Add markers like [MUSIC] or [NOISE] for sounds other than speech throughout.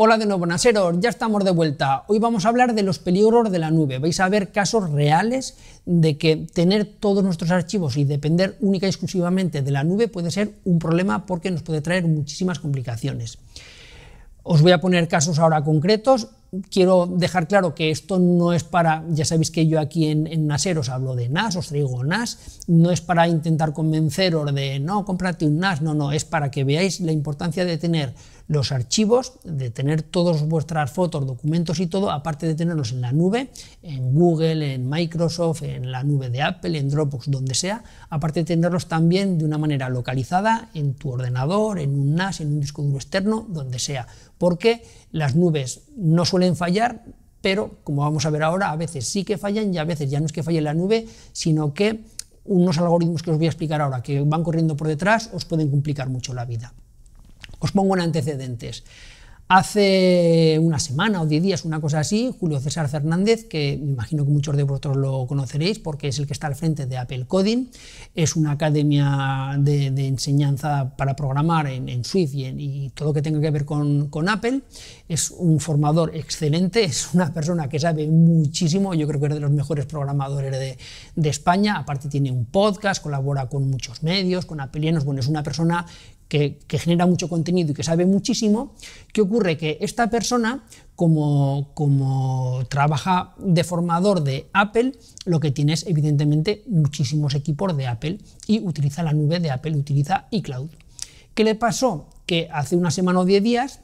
Hola de nuevo, Naseros, ya estamos de vuelta. Hoy vamos a hablar de los peligros de la nube. Vais a ver casos reales de que tener todos nuestros archivos y depender única y exclusivamente de la nube puede ser un problema porque nos puede traer muchísimas complicaciones. Os voy a poner casos ahora concretos. Quiero dejar claro que esto no es para, ya sabéis que yo aquí en, en Naseros hablo de NAS, os traigo NAS, no es para intentar convenceros de no, cómprate un NAS, no, no, es para que veáis la importancia de tener los archivos, de tener todas vuestras fotos, documentos y todo, aparte de tenerlos en la nube, en Google, en Microsoft, en la nube de Apple, en Dropbox, donde sea, aparte de tenerlos también de una manera localizada en tu ordenador, en un NAS, en un disco duro externo, donde sea, porque las nubes no suelen fallar, pero como vamos a ver ahora, a veces sí que fallan y a veces ya no es que falle la nube, sino que unos algoritmos que os voy a explicar ahora, que van corriendo por detrás, os pueden complicar mucho la vida. Os pongo en antecedentes. Hace una semana o diez días, una cosa así, Julio César Fernández, que me imagino que muchos de vosotros lo conoceréis porque es el que está al frente de Apple Coding, es una academia de, enseñanza para programar en, Swift y, todo lo que tenga que ver con, Apple. Es un formador excelente, es una persona que sabe muchísimo, yo creo que es de los mejores programadores de, España, aparte tiene un podcast, colabora con muchos medios, con Apple bueno, es una persona que, genera mucho contenido y que sabe muchísimo, ¿qué ocurre? Que esta persona, como, como trabaja de formador de Apple, lo que tiene es evidentemente muchísimos equipos de Apple y utiliza la nube de Apple, utiliza iCloud. ¿Qué le pasó? Que hace una semana o diez días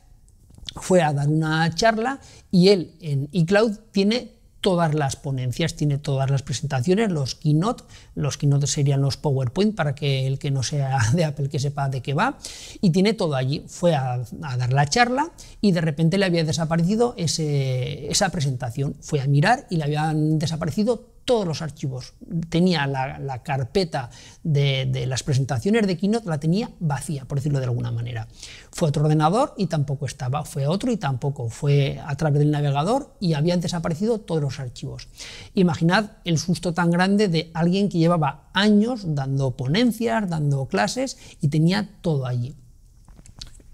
fue a dar una charla y él en iCloud tiene todas las ponencias, tiene todas las presentaciones, los keynote, los keynote serían los PowerPoint para que el que no sea [LAUGHS] de Apple que sepa de qué va, y tiene todo allí. Fue a, dar la charla y de repente le había desaparecido esa presentación, fue a mirar y le habían desaparecido todos los archivos. Tenía la, carpeta de, las presentaciones de Keynote, la tenía vacía, por decirlo de alguna manera. Fue otro ordenador y tampoco estaba, fue otro y tampoco, fue a través del navegador y habían desaparecido todos los archivos. Imaginad el susto tan grande de alguien que llevaba años dando ponencias, dando clases y tenía todo allí.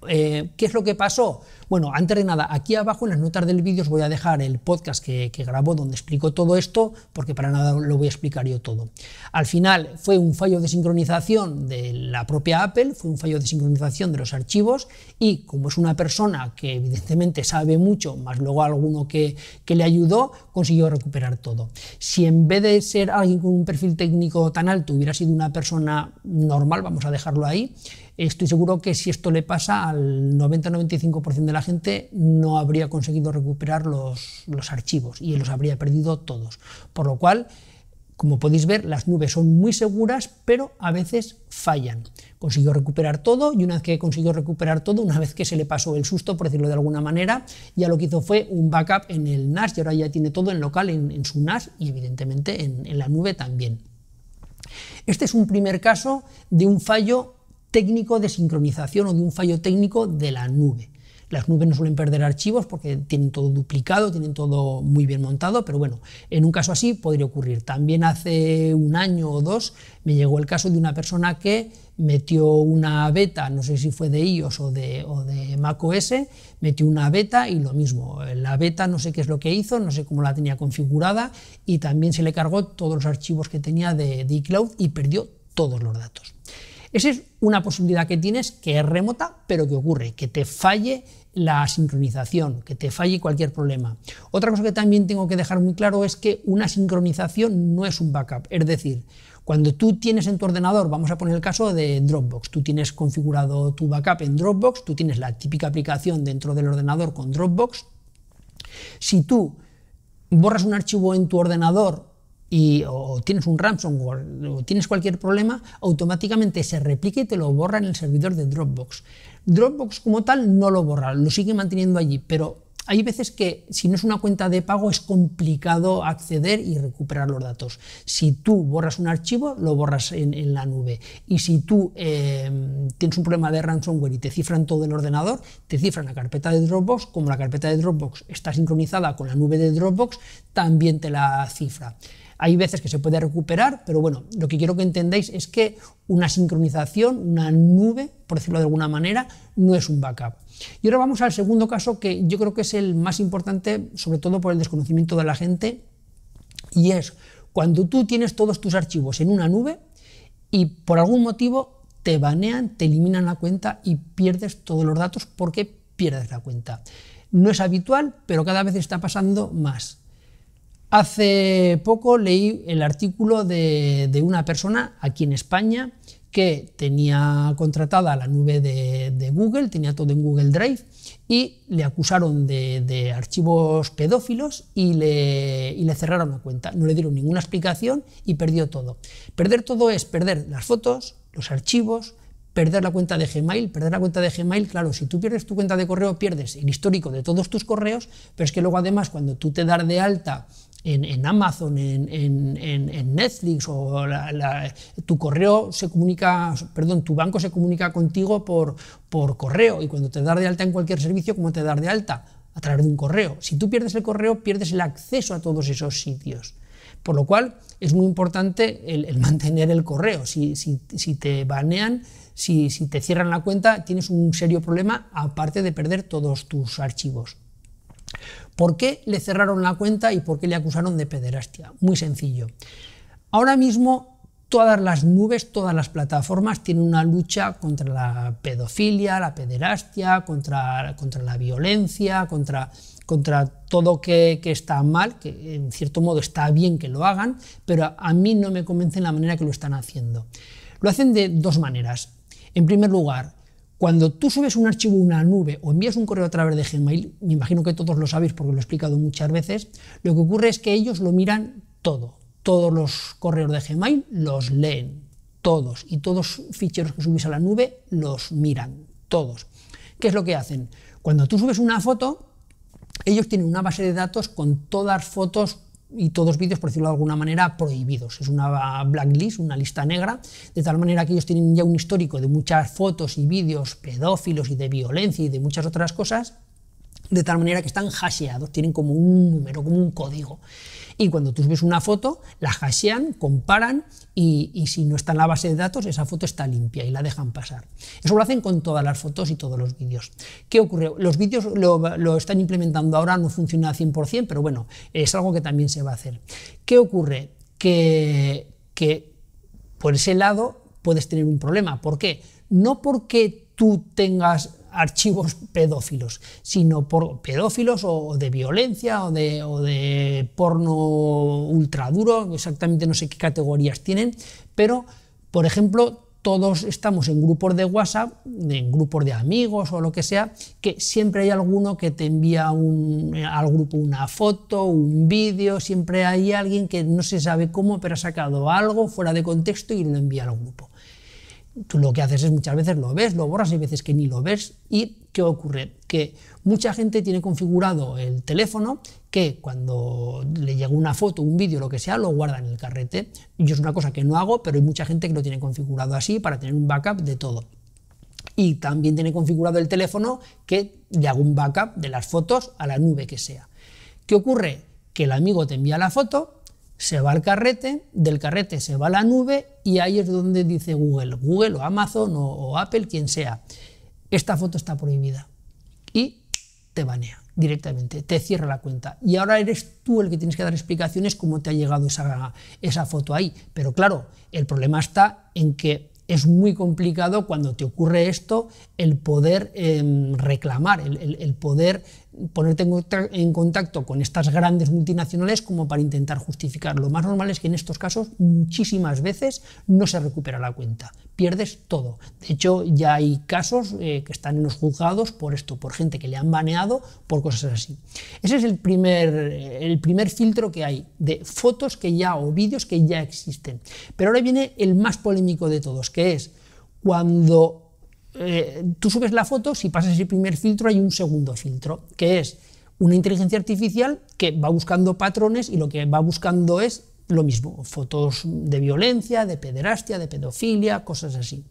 Eh, ¿Qué es lo que pasó? Bueno, antes de nada, aquí abajo en las notas del vídeo os voy a dejar el podcast que, grabó donde explico todo esto, porque para nada lo voy a explicar yo todo. Al final fue un fallo de sincronización de la propia Apple, fue un fallo de sincronización de los archivos y como es una persona que evidentemente sabe mucho, más luego alguno que, que le ayudó, consiguió recuperar todo. Si en vez de ser alguien con un perfil técnico tan alto hubiera sido una persona normal, vamos a dejarlo ahí, estoy seguro que si esto le pasa al 90-95% de la gente no habría conseguido recuperar los, archivos y los habría perdido todos. Por lo cual, como podéis ver, las nubes son muy seguras, pero a veces fallan. Consiguió recuperar todo y una vez que consiguió recuperar todo, una vez que se le pasó el susto, por decirlo de alguna manera, ya lo que hizo fue un backup en el NAS y ahora ya tiene todo en local, en, su NAS y evidentemente en la nube también. Este es un primer caso de un fallo técnico de sincronización o de un fallo técnico de la nube. Las nubes no suelen perder archivos porque tienen todo duplicado, tienen todo muy bien montado, pero bueno, en un caso así podría ocurrir. También hace un año o dos me llegó el caso de una persona que metió una beta, no sé si fue de iOS o de, o de macOS, metió una beta y lo mismo. La beta no sé qué es lo que hizo, no sé cómo la tenía configurada y también se le cargó todos los archivos que tenía de, de iCloud y perdió todos los datos. Esa es una posibilidad que tienes que es remota, pero que ocurre, que te falle la sincronización, que te falle cualquier problema. Otra cosa que también tengo que dejar muy claro es que una sincronización no es un backup, es decir, cuando tú tienes en tu ordenador, vamos a poner el caso de Dropbox, tú tienes configurado tu backup en Dropbox, tú tienes la típica aplicación dentro del ordenador con Dropbox, si tú borras un archivo en tu ordenador y, o tienes un ransomware o tienes cualquier problema, automáticamente se replica y te lo borra en el servidor de Dropbox. Dropbox como tal no lo borra, lo sigue manteniendo allí, pero hay veces que si no es una cuenta de pago es complicado acceder y recuperar los datos. Si tú borras un archivo, lo borras en, la nube. Y si tú em, tienes un problema de ransomware y te cifran todo el ordenador, te cifran la carpeta de Dropbox. Como la carpeta de Dropbox está sincronizada con la nube de Dropbox, también te la cifra. Hay veces que se puede recuperar, pero bueno, lo que quiero que entendáis es que una sincronización, una nube, por decirlo de alguna manera, no es un backup. Y ahora vamos al segundo caso que yo creo que es el más importante, sobre todo por el desconocimiento de la gente, y es cuando tú tienes todos tus archivos en una nube y por algún motivo te banean, te eliminan la cuenta y pierdes todos los datos porque pierdes la cuenta. No es habitual, pero cada vez está pasando más. Hace poco leí el artículo de, una persona aquí en España que tenía contratada la nube de, Google, tenía todo en Google Drive, y le acusaron de, archivos pedófilos y le, y le, cerraron la cuenta. No le dieron ninguna explicación y perdió todo. Perder todo es perder las fotos, los archivos, perder la cuenta de Gmail, perder la cuenta de Gmail, claro, si tú pierdes tu cuenta de correo, pierdes el histórico de todos tus correos, pero es que luego además cuando tú te das de alta en, Amazon, en, Netflix, o tu correo se comunica, perdón, tu banco se comunica contigo por, por correo, y cuando te das de alta en cualquier servicio, ¿cómo te das de alta? A través de un correo. Si tú pierdes el correo, pierdes el acceso a todos esos sitios. Por lo cual es muy importante el, mantener el correo. Si, si te banean, si, te cierran la cuenta tienes un serio problema aparte de perder todos tus archivos. ¿Por qué le cerraron la cuenta y por qué le acusaron de pederastia? Muy sencillo. Ahora mismo todas las nubes, todas las plataformas tienen una lucha contra la pedofilia, la pederastia, contra, contra la violencia, contra, contra todo que, que, está mal, que en cierto modo está bien que lo hagan, pero a mí no me convence la manera que lo están haciendo. Lo hacen de dos maneras. En primer lugar, cuando tú subes un archivo a una nube o envías un correo a través de Gmail, me imagino que todos lo sabéis porque lo he explicado muchas veces, lo que ocurre es que ellos lo miran todo. Todos los correos de Gmail los leen, todos. Y todos los ficheros que subís a la nube los miran, todos. ¿Qué es lo que hacen? Cuando tú subes una foto, ellos tienen una base de datos con todas las fotos y todos vídeos, por decirlo de alguna manera, prohibidos. Es una blacklist, una lista negra, de tal manera que ellos tienen ya un histórico de muchas fotos y vídeos pedófilos y de violencia y de muchas otras cosas, de tal manera que están hasheados, tienen como un número, como un código y cuando tú subes una foto, la hashean, comparan y, si no está en la base de datos, esa foto está limpia y la dejan pasar. Eso lo hacen con todas las fotos y todos los vídeos. ¿Qué ocurre? Los vídeos lo, están implementando ahora, no funciona al 100%, pero bueno, es algo que también se va a hacer. ¿Qué ocurre? Que, que por ese lado puedes tener un problema. ¿Por qué? No porque tú tengas archivos pedófilos, sino por pedófilos o de violencia o de, porno de porno exactamente no sé qué categorías tienen, pero, por ejemplo, todos estamos en grupos de WhatsApp, en grupos de amigos o lo que sea, que siempre hay alguno que te envía un, eh, al grupo una foto, un vídeo, siempre hay alguien que no se sabe cómo, pero ha sacado algo fuera de contexto y lo envía al grupo tú lo que haces es muchas veces lo ves, lo borras, y veces que ni lo ves. ¿Y qué ocurre? Que mucha gente tiene configurado el teléfono que cuando le llega una foto, un vídeo, lo que sea, lo guarda en el carrete. Yo es una cosa que no hago, pero hay mucha gente que lo tiene configurado así para tener un backup de todo. Y también tiene configurado el teléfono que le hago un backup de las fotos a la nube que sea. ¿Qué ocurre? Que el amigo te envía la foto, se va al carrete, del carrete se va a la nube y ahí es donde dice Google, Google o Amazon o, Apple, quien sea, esta foto está prohibida y te banea directamente, te cierra la cuenta. Y ahora eres tú el que tienes que dar explicaciones cómo te ha llegado esa, esa foto ahí. Pero claro, el problema está en que es muy complicado cuando te ocurre esto el poder em, reclamar, el, el poder ponerte en, contacto con estas grandes multinacionales como para intentar justificar. Lo más normal es que en estos casos muchísimas veces no se recupera la cuenta, pierdes todo. De hecho, ya hay casos eh, que están en los juzgados por esto, por gente que le han baneado por cosas así. Ese es el primer, eh, el primer filtro que hay de fotos que ya o vídeos que ya existen. Pero ahora viene el más polémico de todos, que es cuando eh, tú subes la foto, si pasas el primer filtro hay un segundo filtro, que es una inteligencia artificial que va buscando patrones y lo que va buscando es lo mismo, fotos de violencia, de pederastia, de pedofilia, cosas así.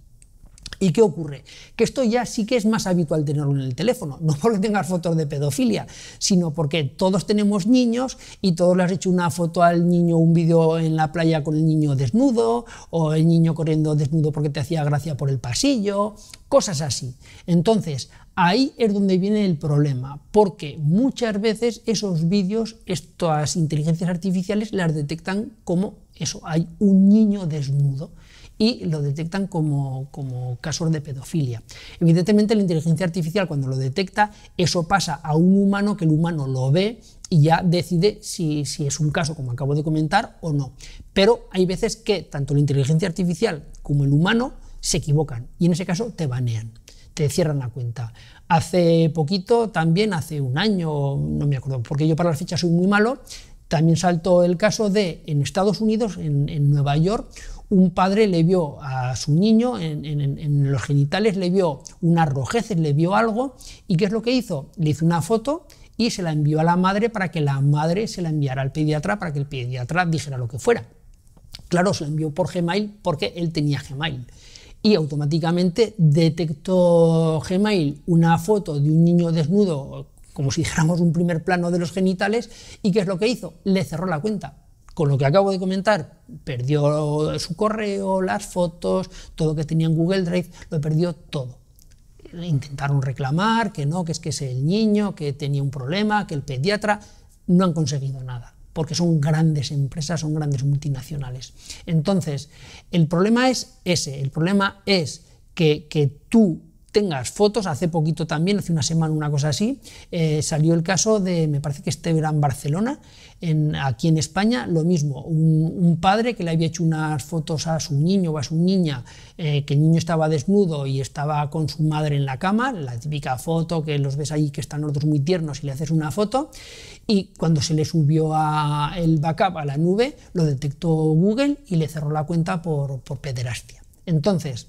¿Y qué ocurre? Que esto ya sí que es más habitual tenerlo en el teléfono, no porque tengas fotos de pedofilia, sino porque todos tenemos niños y todos le has hecho una foto al niño, un vídeo en la playa con el niño desnudo, o el niño corriendo desnudo porque te hacía gracia por el pasillo, cosas así. Entonces, ahí es donde viene el problema, porque muchas veces esos vídeos, estas inteligencias artificiales las detectan como eso, hay un niño desnudo y lo detectan como, como casos de pedofilia. Evidentemente la inteligencia artificial cuando lo detecta, eso pasa a un humano que el humano lo ve y ya decide si, es un caso, como acabo de comentar, o no. Pero hay veces que tanto la inteligencia artificial como el humano se equivocan y en ese caso te banean, te cierran la cuenta. Hace poquito, también hace un año, no me acuerdo, porque yo para las fechas soy muy malo, también salto el caso de en Estados Unidos, en, en Nueva York, un padre le vio a su niño en, los genitales, le vio unas rojeces, le vio algo, y ¿qué es lo que hizo? Le hizo una foto y se la envió a la madre para que la madre se la enviara al pediatra, para que el pediatra dijera lo que fuera. Claro, se la envió por Gmail porque él tenía Gmail. Y automáticamente detectó Gmail una foto de un niño desnudo, como si dijéramos un primer plano de los genitales, y ¿qué es lo que hizo? Le cerró la cuenta con lo que acabo de comentar, perdió su correo, las fotos, todo lo que tenía en Google Drive, lo perdió todo. Intentaron reclamar que no, que es que es el niño, que tenía un problema, que el pediatra, no han conseguido nada porque son grandes empresas, son grandes multinacionales. Entonces, el problema es ese, el problema es que, que tú tengas fotos. Hace poquito también, hace una semana, una cosa así, eh, salió el caso de, me parece que este era en Barcelona, en, aquí en España, lo mismo, un, padre que le había hecho unas fotos a su niño o a su niña, eh, que el niño estaba desnudo y estaba con su madre en la cama, la típica foto que los ves ahí que están los dos muy tiernos y le haces una foto, y cuando se le subió a el backup a la nube, lo detectó Google y le cerró la cuenta por, por pederastia. Entonces,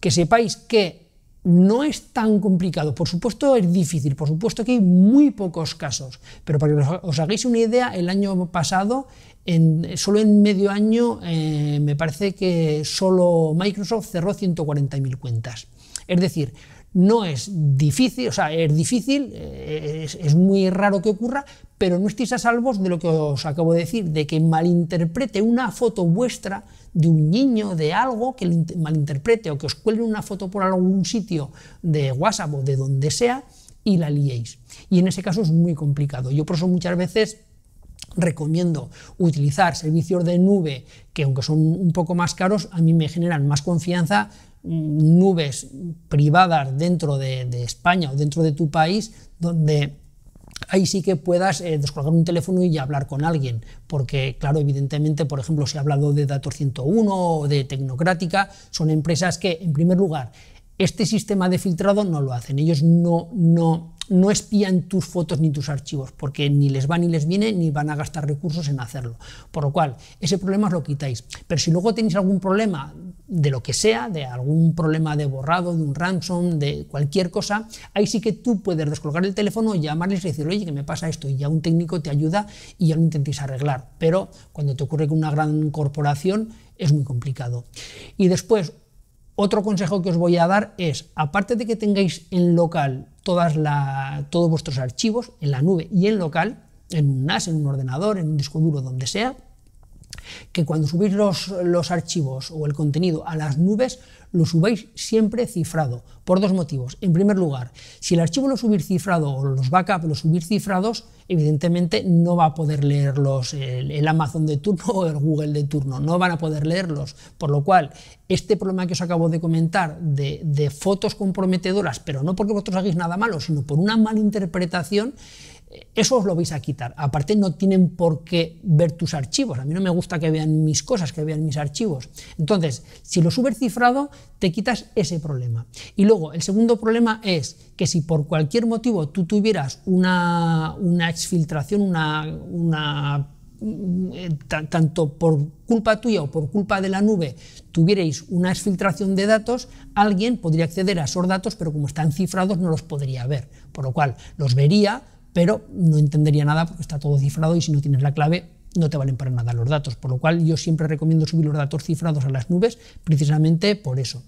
que sepáis que no es tan complicado. Por supuesto es difícil, por supuesto que hay muy pocos casos, pero para que os hagáis una idea, el año pasado, en, solo en medio año, eh, me parece que solo Microsoft cerró 140.000 cuentas. Es decir, no es difícil, o sea, es difícil, eh, es, es, muy raro que ocurra, pero no estéis a salvo de lo que os acabo de decir, de que malinterprete una foto vuestra de un niño, de algo que malinterprete o que os cuelen una foto por algún sitio de WhatsApp o de donde sea y la liéis. Y en ese caso es muy complicado. Yo por eso muchas veces recomiendo utilizar servicios de nube que aunque son un poco más caros, a mí me generan más confianza mm, nubes privadas dentro de España o dentro de tu país donde ahí sí que puedas eh, descolgar un teléfono y hablar con alguien, porque claro, evidentemente, por ejemplo, se ha hablado de Datos 101 o de Tecnocrática, son empresas que, en primer lugar, este sistema de filtrado no lo hacen, ellos no, no, no espían tus fotos ni tus archivos, porque ni les va ni les viene, ni van a gastar recursos en hacerlo. Por lo cual, ese problema os lo quitáis. Pero si luego tenéis algún problema de lo que sea, de algún problema de borrado, de un ransom, de cualquier cosa, ahí sí que tú puedes descolgar el teléfono, llamarles y decir, oye, que me pasa esto, y ya un técnico te ayuda y ya lo intentéis arreglar. Pero cuando te ocurre con una gran corporación, es muy complicado. Y después, otro consejo que os voy a dar es, aparte de que tengáis en local todos vuestros archivos, en la nube y en local, en un NAS, en un ordenador, en un disco duro, donde sea, que cuando subís los archivos o el contenido a las nubes, lo subáis siempre cifrado, por dos motivos. En primer lugar, si el archivo lo subir cifrado o los backups lo subir cifrados, evidentemente no va a poder leerlos el, Amazon de turno o el Google de turno, no van a poder leerlos. Por lo cual, este problema que os acabo de comentar de, de fotos comprometedoras, pero no porque vosotros hagáis nada malo, sino por una mala interpretación, eso os lo vais a quitar. Aparte no tienen por qué ver tus archivos. A mí no me gusta que vean mis cosas, que vean mis archivos. Entonces, si lo subes cifrado, te quitas ese problema. Y luego, el segundo problema es que si por cualquier motivo tú tuvieras una, exfiltración, una, una mm, eh, tanto por culpa tuya o por culpa de la nube tuvierais una exfiltración de datos, alguien podría acceder a esos datos, pero como están cifrados no los podría ver, por lo cual los vería, pero no entendería nada porque está todo cifrado y si no tienes la clave no te valen para nada los datos, por lo cual yo siempre recomiendo subir los datos cifrados a las nubes precisamente por eso.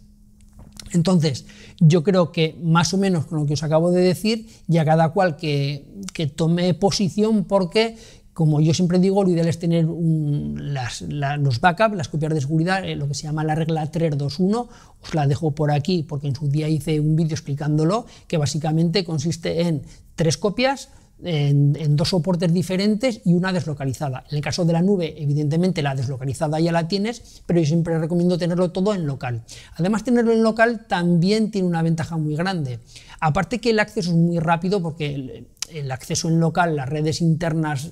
Entonces, yo creo que más o menos con lo que os acabo de decir, ya cada cual que, que tome posición porque como yo siempre digo, lo ideal es tener los backups, las copias de seguridad, eh, lo que se llama la regla 321. Os la dejo por aquí porque en su día hice un vídeo explicándolo, que básicamente consiste en tres copias, en, en, dos soportes diferentes y una deslocalizada. En el caso de la nube, evidentemente la deslocalizada ya la tienes, pero yo siempre recomiendo tenerlo todo en local. Además, tenerlo en local también tiene una ventaja muy grande. Aparte que el acceso es muy rápido porque el acceso en local, las redes internas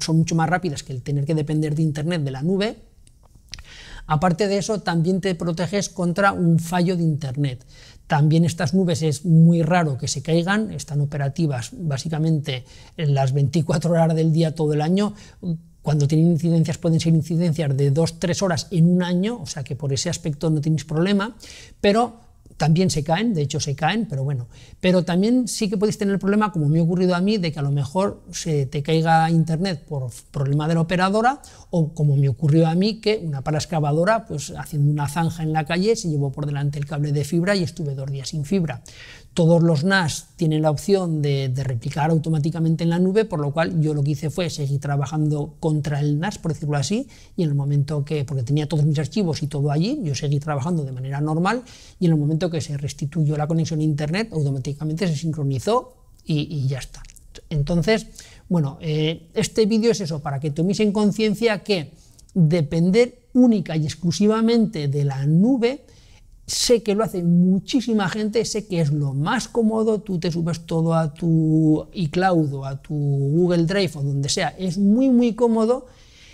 son mucho más rápidas que el tener que depender de Internet de la nube. Aparte de eso, también te proteges contra un fallo de Internet. También estas nubes es muy raro que se caigan, están operativas básicamente en las 24 horas del día todo el año. Cuando tienen incidencias pueden ser incidencias de 2-3 horas en un año, o sea que por ese aspecto no tienes problema, pero también se caen, de hecho se caen, pero bueno. Pero también sí que podéis tener el problema, como me ha ocurrido a mí, de que a lo mejor se te caiga internet por problema de la operadora o como me ocurrió a mí que una pala excavadora, pues haciendo una zanja en la calle, se llevó por delante el cable de fibra y estuve dos días sin fibra. Todos los NAS tienen la opción de, replicar automáticamente en la nube, por lo cual yo lo que hice fue seguir trabajando contra el NAS, por decirlo así, y en el momento que, porque tenía todos mis archivos y todo allí, yo seguí trabajando de manera normal y en el momento que se restituyó la conexión a Internet, automáticamente se sincronizó y, ya está. Entonces, bueno, eh, este vídeo es eso, para que toméis en conciencia que depender única y exclusivamente de la nube, sé que lo hace muchísima gente, sé que es lo más cómodo, tú te subes todo a tu iCloud o a tu Google Drive o donde sea, es muy muy cómodo,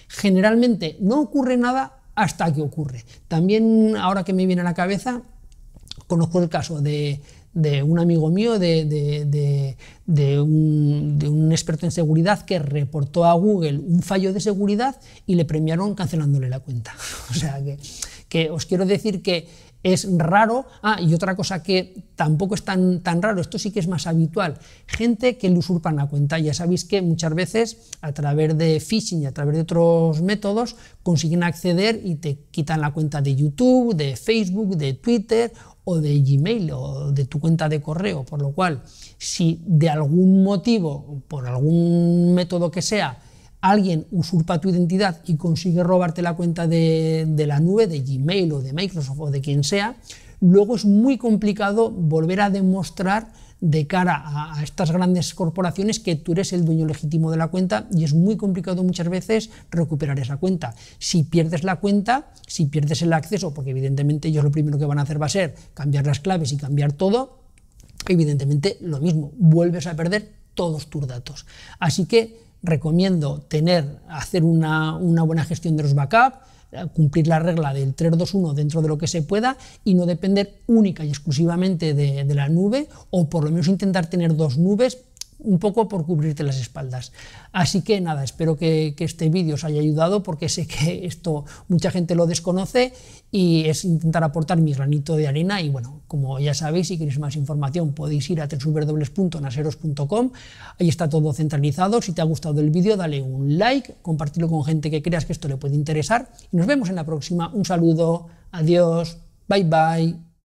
generalmente no ocurre nada hasta que ocurre. También ahora que me viene a la cabeza, conozco el caso de, un amigo mío, de, un, experto en seguridad que reportó a Google un fallo de seguridad y le premiaron cancelándole la cuenta. [LAUGHS] O sea que os quiero decir que es raro. Ah, y otra cosa que tampoco es tan, tan raro, esto sí que es más habitual, gente que le usurpan la cuenta. Ya sabéis que muchas veces a través de phishing y a través de otros métodos consiguen acceder y te quitan la cuenta de YouTube, de Facebook, de Twitter o de Gmail o de tu cuenta de correo. Por lo cual, si de algún motivo, por algún método que sea, alguien usurpa tu identidad y consigue robarte la cuenta de, la nube, de Gmail o de Microsoft o de quien sea, luego es muy complicado volver a demostrar de cara a, a, estas grandes corporaciones que tú eres el dueño legítimo de la cuenta y es muy complicado muchas veces recuperar esa cuenta. Si pierdes la cuenta, si pierdes el acceso, porque evidentemente ellos lo primero que van a hacer va a ser cambiar las claves y cambiar todo, evidentemente lo mismo, vuelves a perder todos tus datos. Así que recomiendo tener, hacer una, buena gestión de los backups, cumplir la regla del 321 dentro de lo que se pueda y no depender única y exclusivamente de, de, la nube o por lo menos intentar tener dos nubes un poco por cubrirte las espaldas. Así que nada, espero que, este vídeo os haya ayudado porque sé que esto mucha gente lo desconoce y es intentar aportar mi granito de arena y bueno, como ya sabéis, si queréis más información podéis ir a www.naseros.com, ahí está todo centralizado. Si te ha gustado el vídeo dale un like, compartirlo con gente que creas que esto le puede interesar y nos vemos en la próxima. Un saludo, adiós, bye bye.